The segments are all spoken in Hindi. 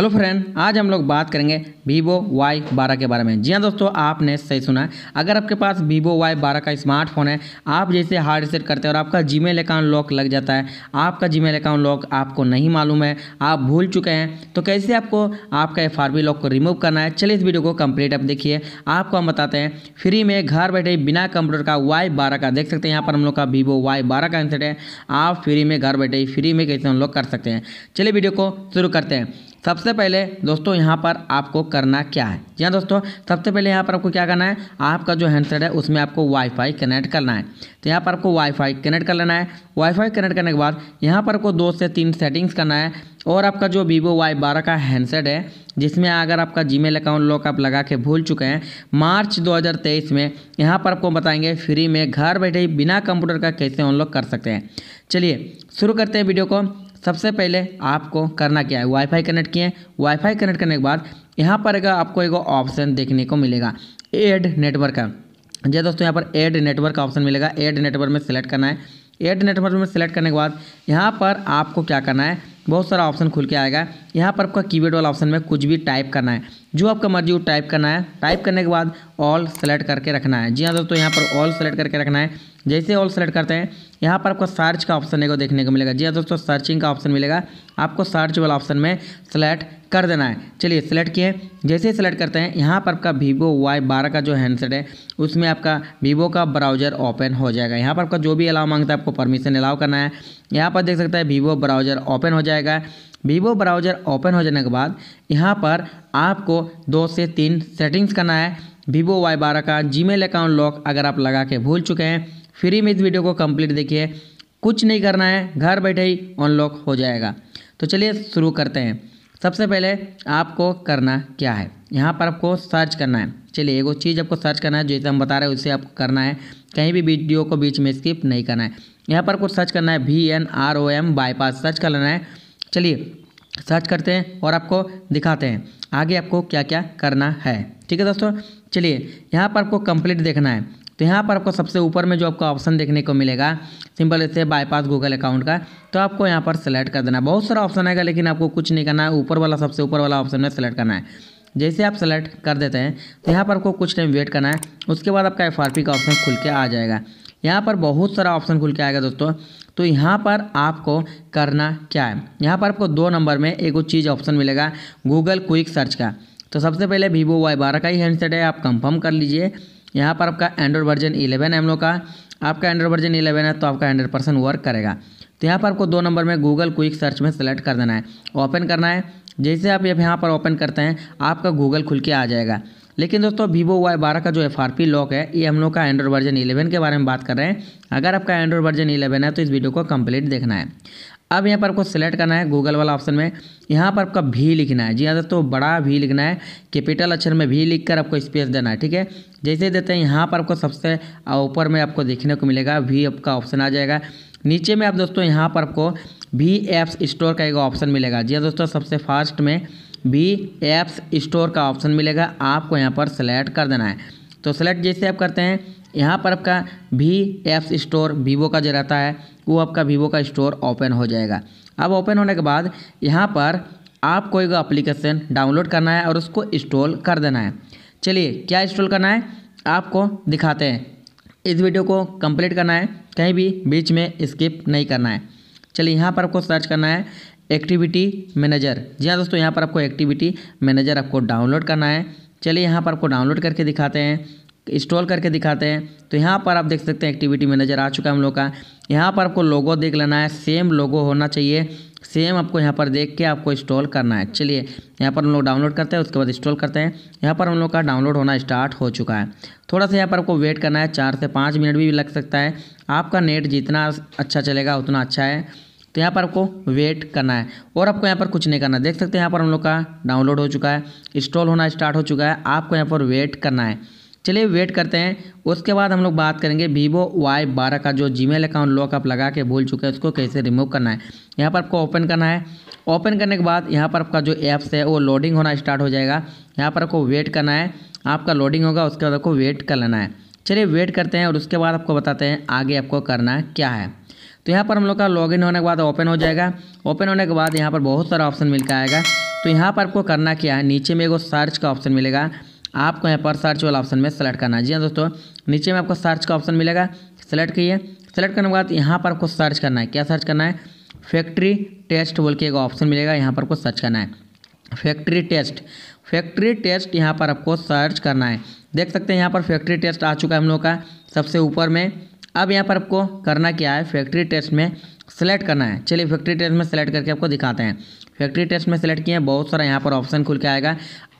हेलो फ्रेंड आज हम लोग बात करेंगे वीवो वाई बारह के बारे में जी हाँ दोस्तों आपने सही सुना है अगर आपके पास वीवो वाई बारह का स्मार्टफोन है आप जैसे हार्ड रिसेट करते हैं और आपका जीमेल अकाउंट लॉक लग जाता है आपका जीमेल अकाउंट लॉक आपको नहीं मालूम है आप भूल चुके हैं तो कैसे आपको आपका एफ लॉक को रिमूव करना है चलिए इस वीडियो को कम्प्लीट आप देखिए आपको हम बताते हैं फ्री में घर बैठे बिना कंप्यूटर का वाई बारह का देख सकते हैं यहाँ पर हम लोग का वीवो वाई बारह का इंसेट है आप फ्री में घर बैठे फ्री में कैसे हम लोग कर सकते हैं चलिए वीडियो को शुरू करते हैं सबसे सबसे पहले दोस्तों यहाँ पर आपको करना क्या है जी दोस्तों सबसे पहले यहाँ पर आपको क्या करना है आपका जो हैंडसेट है उसमें आपको वाईफाई कनेक्ट करना है तो यहाँ पर आपको वाईफाई कनेक्ट कर लेना है वाईफाई कनेक्ट करने के बाद यहाँ पर आपको दो से तीन सेटिंग्स करना है और आपका जो वीवो वाई बारह का हैंडसेट है जिसमें अगर आपका मेल अकाउंट लॉक आप लगा के भूल चुके हैं मार्च दो में यहाँ पर आपको बताएंगे फ्री में घर बैठे बिना कंप्यूटर का कैसे ऑनलॉक कर सकते हैं चलिए शुरू करते हैं वीडियो को सबसे पहले आपको करना क्या है वाईफाई कनेक्ट किए वाईफाई कनेक्ट करने के बाद यहाँ पर अगर आपको एक ऑप्शन देखने को मिलेगा एड नेटवर्क का जी दोस्तों यहाँ पर एड नेटवर्क का ऑप्शन मिलेगा एड नेटवर्क में सेलेक्ट करना है एड नेटवर्क में सेलेक्ट करने के बाद यहाँ पर आपको क्या करना है बहुत सारा ऑप्शन खुल के आएगा यहाँ पर आपका कीबोर्ड वाला ऑप्शन में कुछ भी टाइप करना है जो आपका मर्जी वो टाइप करना है टाइप करने के बाद ऑल सेलेक्ट करके रखना है जी हाँ दोस्तों यहाँ पर ऑल सेलेक्ट करके रखना है जैसे ऑल सेलेक्ट करते हैं यहाँ पर आपको सर्च का ऑप्शन को देखने को मिलेगा जी हाँ दोस्तों सर्चिंग का ऑप्शन मिलेगा आपको सर्च वाला ऑप्शन में सेलेक्ट कर देना है चलिए सेलेक्ट किए जैसे ही सेलेक्ट करते हैं यहाँ पर आपका वीवो वाई बारह का जो हैंडसेट है उसमें आपका वीवो का ब्राउजर ओपन हो जाएगा यहाँ पर आपका जो भी अलाउ मांगता है आपको परमिशन अलाव करना है यहाँ पर देख सकते हैं वीवो ब्राउजर ओपन हो जाएगा वीवो ब्राउजर ओपन हो जाने के बाद यहाँ पर आपको दो से तीन सेटिंग्स करना है वीवो वाई बारह का जीमेल अकाउंट लॉक अगर आप लगा के भूल चुके हैं फ्री में इस वीडियो को कंप्लीट देखिए कुछ नहीं करना है घर बैठे ही अनलॉक हो जाएगा तो चलिए शुरू करते हैं सबसे पहले आपको करना क्या है यहाँ पर आपको सर्च करना है चलिए एगो चीज़ आपको सर्च करना है जैसे हम बता रहे हैं उसे आपको करना है कहीं भी वीडियो को बीच में स्किप नहीं करना है यहाँ पर कुछ सर्च करना है V N R O M bypass search कर लेना है चलिए सर्च करते हैं और आपको दिखाते हैं आगे आपको क्या क्या करना है ठीक है दोस्तों चलिए यहाँ पर आपको कंप्लीट देखना है तो यहाँ पर आपको सबसे ऊपर में जो आपका ऑप्शन देखने को मिलेगा सिंपल इससे बाईपास गूगल अकाउंट का तो आपको यहाँ पर सेलेक्ट कर देना बहुत सारा ऑप्शन आएगा लेकिन आपको कुछ नहीं करना है ऊपर वाला सबसे ऊपर वाला ऑप्शन में सेलेक्ट करना है जैसे आप सेलेक्ट कर देते हैं तो यहाँ पर आपको कुछ टाइम वेट करना है उसके बाद आपका एफ का ऑप्शन खुल के आ जाएगा यहाँ पर बहुत सारा ऑप्शन खुल के आएगा दोस्तों तो यहाँ पर आपको करना क्या है यहाँ पर आपको दो नंबर में एक चीज़ ऑप्शन मिलेगा गूगल क्विक सर्च का तो सबसे पहले वीवो वाई बारह का ही हैंडसेट है आप कंफर्म कर लीजिए यहाँ पर आपका एंड्रॉयड वर्जन इलेवन है हम लोग का आपका एंड्रॉयड वर्जन इलेवन है तो आपका हंड्रेड परसेंट वर्क करेगा तो यहाँ पर आपको दो नंबर में गूगल क्विक सर्च में सेलेक्ट कर देना है ओपन करना है जैसे आप जब यहाँ पर ओपन करते हैं आपका गूगल खुल के आ जाएगा लेकिन दोस्तों वीवो वाई बारह का जो एफ आर पी लॉक है ये हम लोग का एंड्रॉयड वर्जन इलेवन के बारे में बात कर रहे हैं अगर आपका एंड्रॉयड वर्जन इलेवन है तो इस वीडियो को कम्प्लीट देखना है अब यहाँ पर आपको सेलेक्ट करना है गूगल वाला ऑप्शन में यहाँ पर आपका भी लिखना है जी हाँ दोस्तों बड़ा भी लिखना है कैपिटल अक्षर में भी लिख कर आपको स्पेस देना है ठीक है जैसे देते हैं यहाँ पर आपको सबसे ऊपर में आपको देखने को मिलेगा भी आपका ऑप्शन आ जाएगा नीचे में आप दोस्तों यहाँ पर आपको भी एप्स स्टोर का एक ऑप्शन मिलेगा जी हाँ दोस्तों सबसे फास्ट में भी एप्स स्टोर का ऑप्शन मिलेगा आपको यहाँ पर सेलेक्ट कर देना है तो सेलेक्ट जैसे आप करते हैं यहाँ पर आपका भी ऐप्स स्टोर वीवो का जो रहता है वो आपका वीवो का स्टोर ओपन हो जाएगा अब ओपन होने के बाद यहाँ पर आपको एक एप्लीकेशन डाउनलोड करना है और उसको इंस्टॉल कर देना है चलिए क्या इंस्टॉल करना है आपको दिखाते हैं इस वीडियो को कंप्लीट करना है कहीं भी बीच में स्किप नहीं करना है चलिए यहाँ पर आपको सर्च करना है एक्टिविटी मैनेजर जी हाँ दोस्तों यहाँ पर आपको एक्टिविटी मैनेजर आपको डाउनलोड करना है चलिए यहाँ पर आपको डाउनलोड करके दिखाते हैं इंस्टॉल करके दिखाते हैं तो यहाँ पर आप देख सकते हैं एक्टिविटी मैनेजर आ चुका है हम लोग का यहाँ पर आपको लोगो देख लेना है सेम लोगो होना चाहिए सेम आपको यहाँ पर देख के आपको इंस्टॉल करना है चलिए यहाँ पर हम लोग डाउनलोड करते हैं उसके बाद इंस्टॉल करते हैं यहाँ पर हम लोग का डाउनलोड होना स्टार्ट हो चुका है थोड़ा सा यहाँ पर आपको वेट करना है चार से पाँच मिनट भी लग सकता है आपका नेट जितना अच्छा चलेगा उतना अच्छा है तो यहाँ पर आपको वेट करना है और आपको यहाँ पर कुछ नहीं करना है देख सकते हैं यहाँ पर हम लोग का डाउनलोड हो चुका है इंस्टॉल होना स्टार्ट हो चुका है आपको यहाँ पर वेट करना है चलिए वेट करते हैं उसके बाद हम लोग बात करेंगे वीवो वाई बारह का जो जीमेल अकाउंट लॉकअप लगा के भूल चुके हैं उसको कैसे रिमूव करना है यहाँ पर आपको ओपन करना है ओपन करने के बाद यहाँ पर आपका जो ऐप्स है वो लोडिंग होना स्टार्ट हो जाएगा यहाँ पर आपको वेट करना है आपका लोडिंग होगा उसके बाद आपको वेट कर लेना है चलिए वेट करते हैं और उसके बाद आपको बताते हैं आगे आपको करना क्या है तो यहाँ पर हम लोग का लॉग होने के बाद ओपन हो जाएगा ओपन होने के बाद यहाँ पर बहुत सारा ऑप्शन मिल के आएगा तो यहाँ पर आपको करना क्या है नीचे में एगो सर्च का ऑप्शन मिलेगा आपको यहाँ पर सर्च वाला ऑप्शन में सेलेक्ट करना है जी हाँ दोस्तों नीचे में आपको सर्च का ऑप्शन मिलेगा सेलेक्ट किए सेलेक्ट करने के बाद यहाँ पर आपको सर्च करना है क्या सर्च करना है फैक्ट्री टेस्ट बोल के एक ऑप्शन मिलेगा यहाँ पर आपको सर्च करना है फैक्ट्री टेस्ट फैक्ट्री टेस्ट यहाँ पर आपको सर्च करना है देख सकते हैं यहाँ पर फैक्ट्री टेस्ट आ चुका है हम लोग का सबसे ऊपर में अब यहाँ पर आपको करना क्या है फैक्ट्री टेस्ट में सेलेक्ट करना है चलिए फैक्ट्री टेस्ट में सेलेक्ट करके आपको दिखाते हैं फैक्ट्री टेस्ट में सेलेक्ट किए हैं बहुत सारा यहाँ पर ऑप्शन खुल के आएगा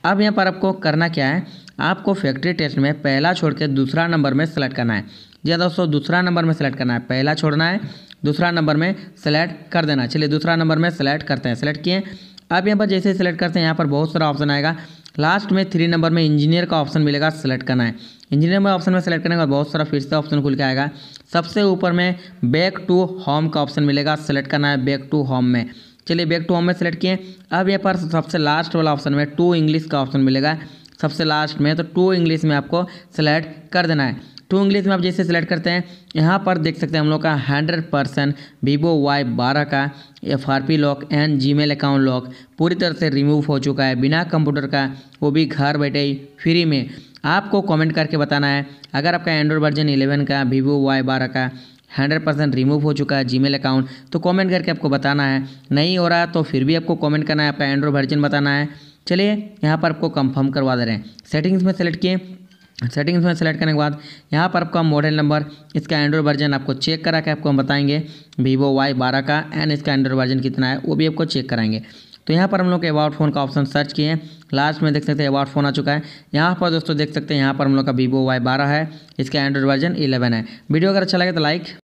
अब यहाँ पर आपको करना क्या है आपको फैक्ट्री टेस्ट में पहला छोड़ के दूसरा नंबर में सेलेक्ट करना है जी हाँ दोस्तों दूसरा नंबर में सेलेक्ट करना है पहला छोड़ना है दूसरा नंबर में सेलेक्ट कर देना है चलिए दूसरा नंबर में सेलेक्ट करते हैं सेलेक्ट किए अब यहाँ पर जैसे ही सेलेक्ट करते हैं यहाँ पर बहुत सारा ऑप्शन आएगा लास्ट में थ्री नंबर में इंजीनियर का ऑप्शन मिलेगा सेलेक्ट करना है इंजीनियर में ऑप्शन में सेलेक्ट करने के बाद बहुत सारा फिर से ऑप्शन खुल के आएगा सबसे ऊपर में बैक टू होम का ऑप्शन मिलेगा सेलेक्ट करना है बैक टू होम में चलिए बैक टू होम में सेलेक्ट किए अब यहाँ पर सबसे लास्ट वाला ऑप्शन में टू इंग्लिश का ऑप्शन मिलेगा सबसे लास्ट में तो टू इंग्लिश में आपको सेलेक्ट कर देना है टू इंग्लिश में आप जैसे सेलेक्ट करते हैं यहाँ पर देख सकते हैं हम लोग का हंड्रेड परसेंट वीवो वाई बारह का F R P lock and Gmail account lock पूरी तरह से रिमूव हो चुका है बिना कंप्यूटर का वो भी घर बैठे ही फ्री में आपको कमेंट करके बताना है अगर आपका एंड्रॉयड वर्जन 11 का वीवो वाई बारह का हंड्रेड परसेंट रिमूव हो चुका है मेल अकाउंट तो कमेंट करके आपको बताना है नहीं हो रहा तो फिर भी आपको कमेंट करना है आपका एंड्रॉय वर्जन बताना है चलिए यहाँ पर आपको कंफर्म करवा दे रहे हैं सेटिंग्स में सेलेक्ट किए सेटिंग्स में सेलेक्ट करने के बाद यहाँ पर आपका मॉडल नंबर इसका एंड्रॉयड वर्जन आपको चेक करा के आपको हम बताएंगे वीवो वाई बारह का एंड इसका एंड्रॉयड वर्जन कितना है वो भी आपको चेक कराएंगे तो यहाँ पर हम लोग अबाउट फ़ोन का ऑप्शन सर्च किए लास्ट में देख सकते हैं अवार्ड फोन आ चुका है यहाँ पर दोस्तों देख सकते हैं यहाँ पर हम लोग का वीवो वाई बारह है इसका एंड्रॉइड वर्जन इलेवन है वीडियो अगर अच्छा लगे तो लाइक